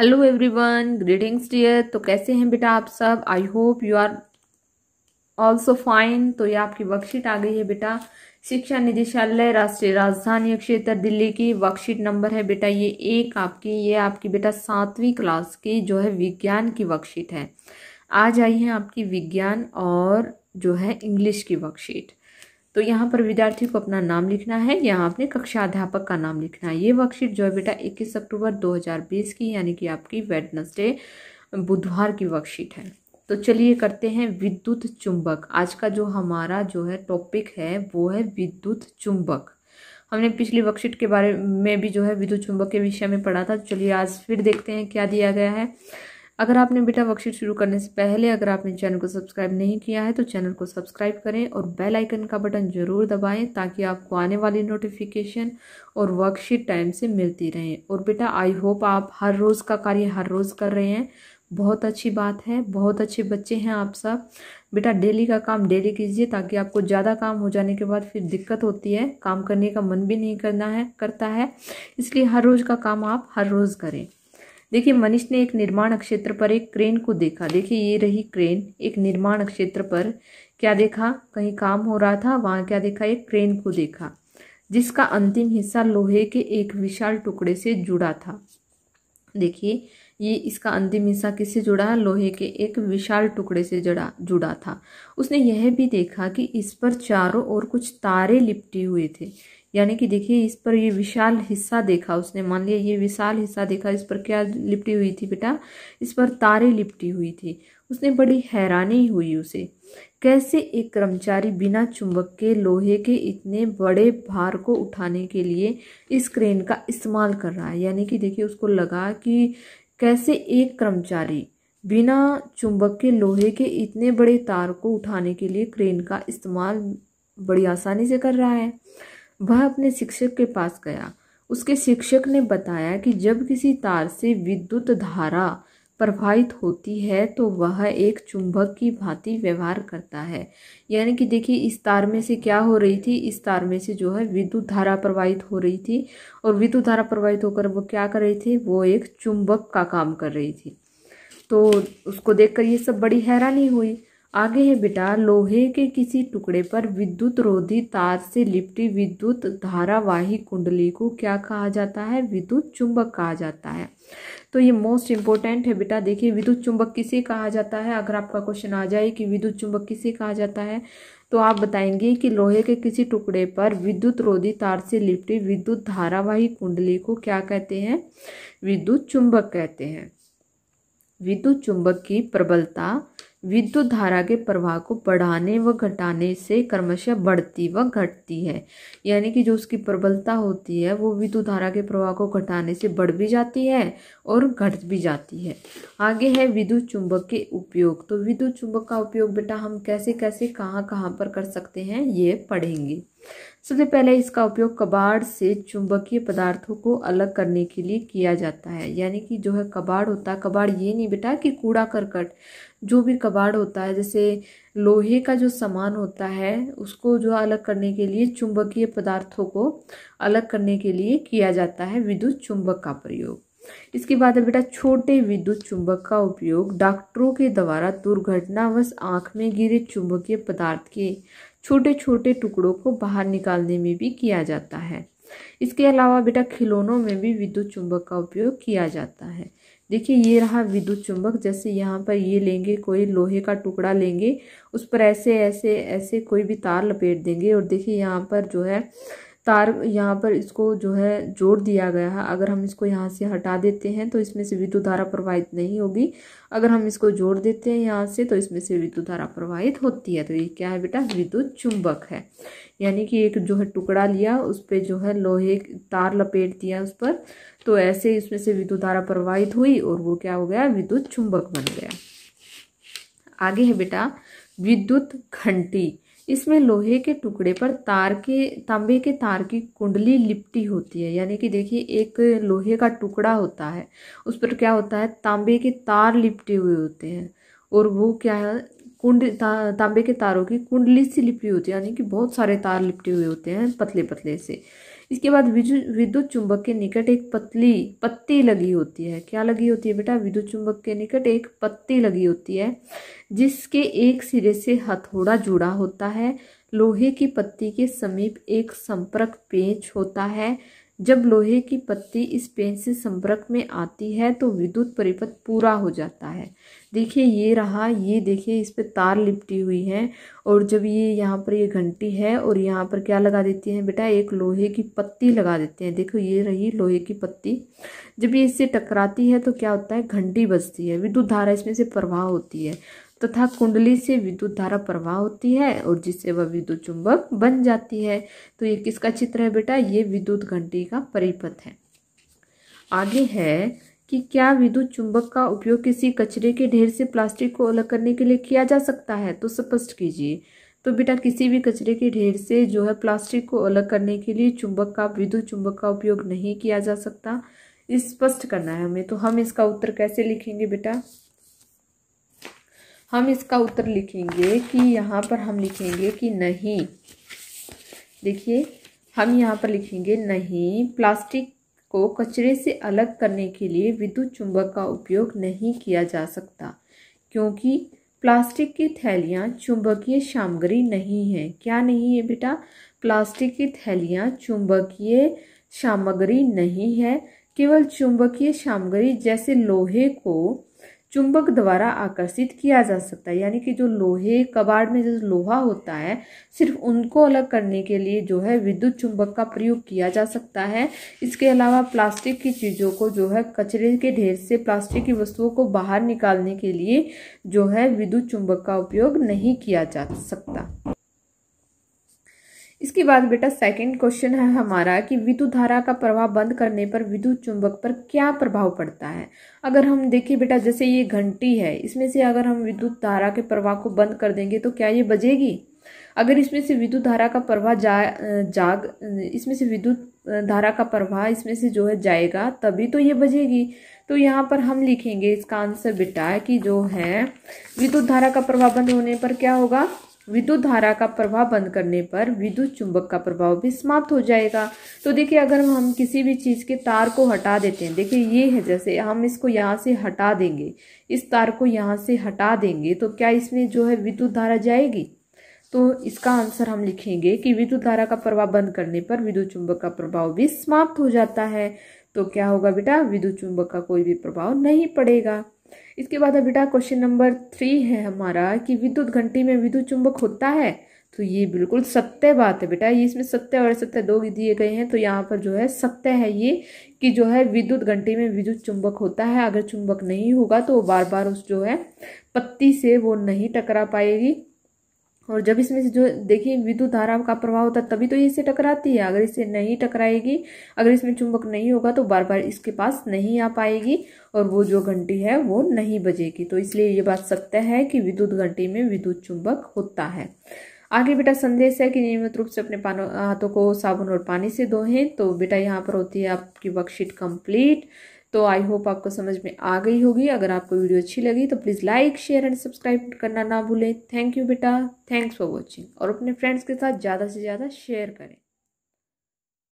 hello everyone greetings dear तो कैसे हैं बेटा आप सब I hope you are also fine तो ये आपकी वर्कशीट आ गई है बेटा शिक्षा निदेशालय राष्ट्रीय राजधानी क्षेत्र दिल्ली की वर्कशीट नंबर है बेटा ये एक आपकी ये आपकी बेटा सातवीं क्लास की जो है विज्ञान की वर्कशीट है आज आई है आपकी विज्ञान और जो है इंग्लिश की वर्कशीट तो यहाँ पर विद्यार्थी को अपना नाम लिखना है यहाँ आपने अध्यापक का नाम लिखना है ये वर्कशीट जो है बेटा इक्कीस अक्टूबर 2020 की यानी कि आपकी वेडनसडे बुधवार की वर्कशीट है तो चलिए करते हैं विद्युत चुंबक आज का जो हमारा जो है टॉपिक है वो है विद्युत चुंबक हमने पिछली वर्कशीट के बारे में भी जो है विद्युत चुंबक के विषय में पढ़ा था चलिए आज फिर देखते हैं क्या दिया गया है अगर आपने बेटा वर्कशीट शुरू करने से पहले अगर आपने चैनल को सब्सक्राइब नहीं किया है तो चैनल को सब्सक्राइब करें और बेल आइकन का बटन ज़रूर दबाएं ताकि आपको आने वाली नोटिफिकेशन और वर्कशीट टाइम से मिलती रहें और बेटा आई होप आप हर रोज़ का कार्य हर रोज़ कर रहे हैं बहुत अच्छी बात है बहुत अच्छे बच्चे हैं आप सब बेटा डेली का काम डेली कीजिए ताकि आपको ज़्यादा काम हो जाने के बाद फिर दिक्कत होती है काम करने का मन भी नहीं करना है करता है इसलिए हर रोज़ का काम आप हर रोज़ करें देखिए मनीष ने एक निर्माण क्षेत्र पर एक क्रेन को देखा देखिए ये रही क्रेन एक निर्माण क्षेत्र पर क्या देखा कहीं काम हो रहा था वहाँ क्या देखा एक क्रेन को देखा जिसका अंतिम हिस्सा लोहे के एक विशाल टुकड़े से जुड़ा था देखिए ये इसका अंतिम हिस्सा किससे जुड़ा लोहे के एक विशाल टुकड़े से जुड़ा जुड़ा था उसने यह भी देखा कि इस पर चारों ओर कुछ तारे लिपटे हुए थे यानी कि देखिए इस पर ये विशाल हिस्सा देखा उसने मान लिया ये विशाल हिस्सा देखा इस पर क्या लिपटी हुई थी बेटा इस पर तारे लिपटी हुई थी उसने बड़ी हैरानी हुई उसे कैसे एक कर्मचारी बिना चुंबक के लोहे के इतने बड़े भार को उठाने के लिए इस क्रेन का इस्तेमाल कर रहा है यानी कि देखिए उसको लगा कि कैसे एक कर्मचारी बिना चुंबक के लोहे के इतने बड़े तार को उठाने के लिए क्रेन का इस्तेमाल बड़ी आसानी से कर रहा है वह अपने शिक्षक के पास गया उसके शिक्षक ने बताया कि जब किसी तार से विद्युत धारा प्रभावित होती है तो वह एक चुंबक की भांति व्यवहार करता है यानी कि देखिए इस तार में से क्या हो रही थी इस तार में से जो है विद्युत धारा प्रवाहित हो रही थी और विद्युत धारा प्रवाहित होकर वो क्या कर रही थी वो एक चुंबक का काम कर रही थी तो उसको देखकर ये सब बड़ी हैरानी हुई आगे है बेटा लोहे के किसी टुकड़े पर विद्युत रोधी तार से लिपटी विद्युत धारावाही कुंडली को क्या कहा जाता है विद्युत चुंबक कहा जाता है तो ये मोस्ट इंपॉर्टेंट है बेटा देखिए विद्युत चुंबक किसे कहा जाता है अगर आपका क्वेश्चन आ जाए कि विद्युत चुंबक किसे कहा जाता है तो आप बताएंगे कि लोहे के किसी टुकड़े पर विद्युत रोधी तार से लिपटी विद्युत धारावाही कुंडली को क्या कहते हैं विद्युत चुंबक कहते हैं विद्युत चुंबक की प्रबलता विद्युत धारा के प्रवाह को बढ़ाने व घटाने से क्रमशः बढ़ती व घटती है यानी कि जो उसकी प्रबलता होती है वो विद्युत धारा के प्रवाह को घटाने से बढ़ भी जाती है और घट भी जाती है आगे है विद्युत चुंबक के उपयोग तो विद्युत चुंबक का उपयोग बेटा हम कैसे कैसे कहाँ कहाँ पर कर सकते हैं ये पढ़ेंगे सबसे पहले इसका उपयोग कबाड़ से चुंबकीय पदार्थों को अलग करने के लिए किया जाता है यानी कि जो है कबाड़ होता है कबाड़ ये नहीं बेटा कि कूड़ा करकट जो भी कबाड़ होता है जैसे लोहे का जो सामान होता है उसको जो अलग करने के लिए चुंबकीय पदार्थों को अलग करने के लिए किया जाता है विद्युत चुंबक का प्रयोग इसके बाद है बेटा छोटे विद्युत चुंबक का उपयोग डॉक्टरों के द्वारा दुर्घटनावश आंख में गिरे चुंबकीय पदार्थ के छोटे छोटे टुकड़ों को बाहर निकालने में भी किया जाता है इसके अलावा बेटा खिलौनों में भी विद्युत चुंबक का उपयोग किया जाता है देखिए ये रहा विद्युत चुंबक जैसे यहाँ पर ये लेंगे कोई लोहे का टुकड़ा लेंगे उस पर ऐसे ऐसे ऐसे कोई भी तार लपेट देंगे और देखिए यहाँ पर जो है तार यहाँ पर इसको जो है जोड़ दिया गया है अगर हम इसको यहाँ से हटा देते हैं तो इसमें से विद्युत धारा प्रवाहित नहीं होगी अगर हम इसको जोड़ देते हैं यहाँ से तो इसमें से विद्युत धारा प्रवाहित होती है तो ये क्या है बेटा विद्युत चुंबक है यानी कि एक जो है टुकड़ा लिया उस पर जो है लोहे तार लपेट दिया उस पर तो ऐसे इसमें से विद्युत धारा प्रवाहित हुई और वो क्या हो गया विद्युत चुंबक बन गया आगे है बेटा विद्युत घंटी इसमें लोहे के टुकड़े पर तार के तांबे के तार की कुंडली लिपटी होती है यानी कि देखिए एक लोहे का टुकड़ा होता है उस पर क्या होता है तांबे के तार लिपटे हुए होते हैं और वो क्या है कुंड ता, तांबे के तारों की कुंडली सी लिपटी होती है यानी कि बहुत सारे तार लिपटे हुए होते हैं पतले पतले से इसके बाद विद्युत चुंबक के निकट एक पतली पत्ती लगी होती है क्या लगी होती है बेटा विद्युत चुंबक के निकट एक पत्ती लगी होती है जिसके एक सिरे से हथौड़ा जुड़ा होता है लोहे की पत्ती के समीप एक संपर्क पेंच होता है जब लोहे की पत्ती इस पेन से संपर्क में आती है तो विद्युत परिपथ पूरा हो जाता है देखिए ये रहा ये देखिए इस पर तार लिपटी हुई है और जब ये यहाँ पर ये घंटी है और यहाँ पर क्या लगा देती हैं बेटा एक लोहे की पत्ती लगा देते हैं देखो ये रही लोहे की पत्ती जब ये इससे टकराती है तो क्या होता है घंटी बजती है विद्युत धारा इसमें से प्रवाह होती है तथा कुंडली से विद्युत धारा प्रवाह होती है और जिससे वह विद्युत चुंबक बन जाती है तो ये किसका चित्र है बेटा ये विद्युत घंटी का परिपथ है आगे है कि क्या विद्युत चुंबक का उपयोग किसी कचरे के ढेर से प्लास्टिक को अलग करने के लिए किया जा सकता है तो स्पष्ट कीजिए तो बेटा किसी भी कचरे के ढेर से जो है प्लास्टिक को अलग करने के लिए चुंबक का विद्युत चुंबक का उपयोग नहीं किया जा सकता स्पष्ट करना है हमें तो हम इसका उत्तर कैसे लिखेंगे बेटा हम इसका उत्तर लिखेंगे कि यहाँ पर हम लिखेंगे कि नहीं देखिए हम यहाँ पर लिखेंगे नहीं प्लास्टिक को कचरे से अलग करने के लिए विद्युत चुंबक का उपयोग नहीं किया जा सकता क्योंकि प्लास्टिक की थैलियाँ चुंबकीय सामग्री नहीं है क्या नहीं है बेटा प्लास्टिक की थैलियाँ चुंबकीय सामग्री नहीं है केवल चुंबकीय सामग्री जैसे लोहे को चुंबक द्वारा आकर्षित किया जा सकता है यानी कि जो लोहे कबाड़ में जो लोहा होता है सिर्फ उनको अलग करने के लिए जो है विद्युत चुंबक का प्रयोग किया जा सकता है इसके अलावा प्लास्टिक की चीज़ों को जो है कचरे के ढेर से प्लास्टिक की वस्तुओं को बाहर निकालने के लिए जो है विद्युत चुंबक का उपयोग नहीं किया जा सकता इसके बाद बेटा सेकंड क्वेश्चन है हमारा कि विद्युत धारा का प्रवाह बंद करने पर विद्युत चुंबक पर क्या प्रभाव पड़ता है अगर हम देखें बेटा जैसे ये घंटी है इसमें से अगर हम विद्युत धारा के प्रवाह को बंद कर देंगे तो क्या ये बजेगी अगर इसमें से विद्युत धारा का प्रवाह जा जाग इसमें से विद्युत धारा का प्रवाह इसमें से जो है जाएगा तभी तो ये बजेगी तो यहाँ पर हम लिखेंगे इसका आंसर बेटा कि जो है विद्युत धारा का प्रवाह बंद होने पर क्या होगा विद्युत धारा का प्रभाव बंद करने पर विद्युत चुंबक का प्रभाव भी समाप्त हो जाएगा तो देखिए अगर हम किसी भी चीज़ के तार को हटा देते हैं देखिए ये है जैसे हम इसको यहाँ से हटा देंगे इस तार को यहाँ से हटा देंगे तो क्या इसमें जो है विद्युत धारा जाएगी तो इसका आंसर हम लिखेंगे कि विद्युत धारा का प्रभाव बंद करने पर विद्युत चुंबक का प्रभाव भी समाप्त हो जाता है तो क्या होगा बेटा विद्युत चुंबक का कोई भी प्रभाव नहीं पड़ेगा इसके बाद अब बेटा क्वेश्चन नंबर थ्री है हमारा कि विद्युत घंटी में विद्युत चुंबक होता है तो ये बिल्कुल सत्य बात है बेटा ये इसमें सत्य और सत्य दो दिए गए हैं तो यहाँ पर जो है सत्य है ये कि जो है विद्युत घंटी में विद्युत चुंबक होता है अगर चुंबक नहीं होगा तो बार बार उस जो है पत्ती से वो नहीं टकरा पाएगी और जब इसमें से जो देखिए विद्युत धारा का प्रवाह होता है तभी तो ये इससे टकराती है अगर इससे नहीं टकराएगी अगर इसमें चुंबक नहीं होगा तो बार बार इसके पास नहीं आ पाएगी और वो जो घंटी है वो नहीं बजेगी तो इसलिए ये बात सत्य है कि विद्युत घंटी में विद्युत चुंबक होता है आगे बेटा संदेश है कि नियमित रूप से अपने पानों हाथों को साबुन और पानी से धोएं तो बेटा यहाँ पर होती है आपकी वर्कशीट कंप्लीट तो आई होप आपको समझ में आ गई होगी अगर आपको वीडियो अच्छी लगी तो please like share and subscribe करना ना भूलें थैंक यू बेटा थैंक्स फॉर वॉचिंग और अपने फ्रेंड्स के साथ ज़्यादा से ज़्यादा शेयर करें